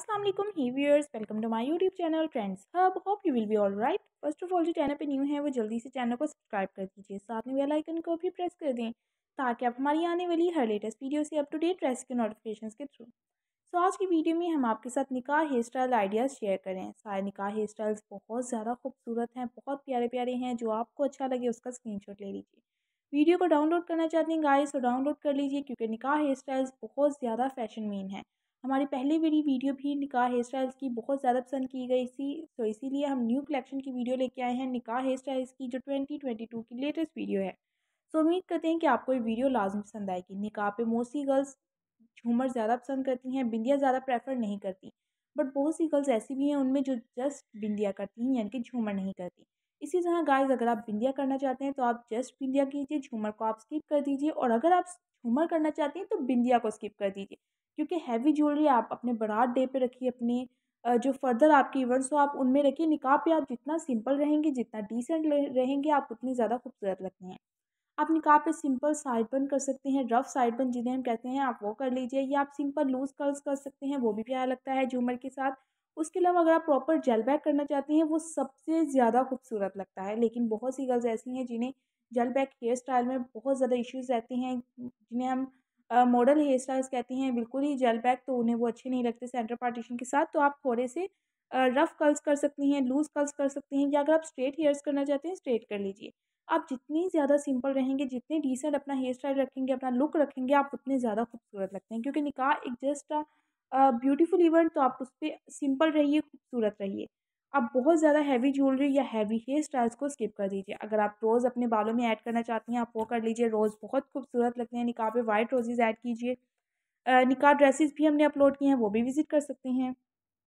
Aslam hi viewers welcome to my YouTube channel friends hub hope you will be all right first of all जो channel पे new है वो जल्दी से channel को सब्सक्राइब कर दीजिए साथ में बेल आइकन को भी प्रेस कर दें ताकि आप हमारी आने वाली हर लेटेस्ट वीडियो से अप टू डेट के नोटिफिकेशन के थ्रू सो आज की वीडियो में हम आपके साथ निकाह हेयर स्टाइल आइडियाज़ शेयर करें सारे निकाह हेयर स्टाइल्स बहुत ज़्यादा खूबसूरत हैं बहुत प्यारे प्यारे हैं जो आपको अच्छा लगे उसका स्क्रीनशॉट ले लीजिए वीडियो को डाउनलोड करना चाहते हैं गाइस तो डाउनलोड कर लीजिए क्योंकि निकाह हेयर स्टाइल्स बहुत ज़्यादा फैशन मेन है हमारी पहली मेरी वीडियो भी निकाह हेयर स्टाइल्स की बहुत ज़्यादा पसंद की गई थी तो इसीलिए हम न्यू कलेक्शन की वीडियो लेके आए हैं निकाह हेयर स्टाइल्स की जो ट्वेंटी ट्वेंटी टू की लेटेस्ट वीडियो है सो उम्मीद करते हैं कि आपको ये वीडियो लाजमी पसंद आएगी निकाह पे मोस्टली गर्ल्स झूमर ज़्यादा पसंद करती हैं बिंदिया ज़्यादा प्रेफर नहीं करती बट बहुत सी गर्ल्स ऐसी भी हैं उनमें जो जस्ट बिंदिया करती हैं यानी कि झूमर नहीं करती इसी तरह गाइज अगर आप बिंदिया करना चाहते हैं तो आप जस्ट बिंदिया कीजिए झूमर को आप स्किप कर दीजिए और अगर आप झूमर करना चाहते हैं तो बिंदिया को स्किप कर दीजिए क्योंकि हैवी ज्वेलरी आप अपने बारात डे पे रखिए अपने जो फर्दर आपके इवेंट्स हो आप उनमें रखिए निकाह पे आप जितना सिंपल रहेंगे जितना डिसेंट रहेंगे आप उतनी ज़्यादा खूबसूरत लगते हैं आप निकाह पे सिंपल साइड बन कर सकते हैं रफ साइड बन जिन्हें हम कहते हैं आप वो कर लीजिए या आप सिंपल लूज कर्ल्स कर सकते हैं वो भी प्यारा लगता है झूमर के साथ उसके अलावा अगर आप प्रॉपर जेल बैक करना चाहते हैं वो सबसे ज़्यादा खूबसूरत लगता है लेकिन बहुत सी गर्ल्स ऐसी हैं जिन्हें जेल बैक हेयर स्टाइल में बहुत ज़्यादा इश्यूज़ रहते हैं जिन्हें हम मॉडल हेयर स्टाइल्स कहती हैं बिल्कुल ही जेल पैक तो उन्हें वो अच्छे नहीं लगते सेंटर पार्टीशन के साथ तो आप थोड़े से रफ़ कर्ल्स कर सकती हैं लूज़ कर्ल्स कर सकती हैं या अगर आप स्ट्रेट हेयर्स करना चाहते हैं स्ट्रेट कर लीजिए आप जितनी ज़्यादा सिंपल रहेंगे जितने डिसेंट अपना हेयर स्टाइल रखेंगे अपना लुक रखेंगे आप उतने ज़्यादा खूबसूरत लगते हैं क्योंकि निकाह एक जस्ट ब्यूटीफुल इवेंट तो आप उस पर सिंपल रहिए खूबसूरत रहिए आप बहुत ज़्यादा हैवी ज्वेलरी या हैवी हेयर स्टाइल्स को स्किप कर दीजिए अगर आप रोज़ अपने बालों में ऐड करना चाहती हैं आप वो कर लीजिए रोज़ बहुत खूबसूरत लगते हैं निकाह पे वाइट रोजेज़ ऐड कीजिए निकाह ड्रेसेस भी हमने अपलोड किए हैं वो भी विज़िट कर सकते हैं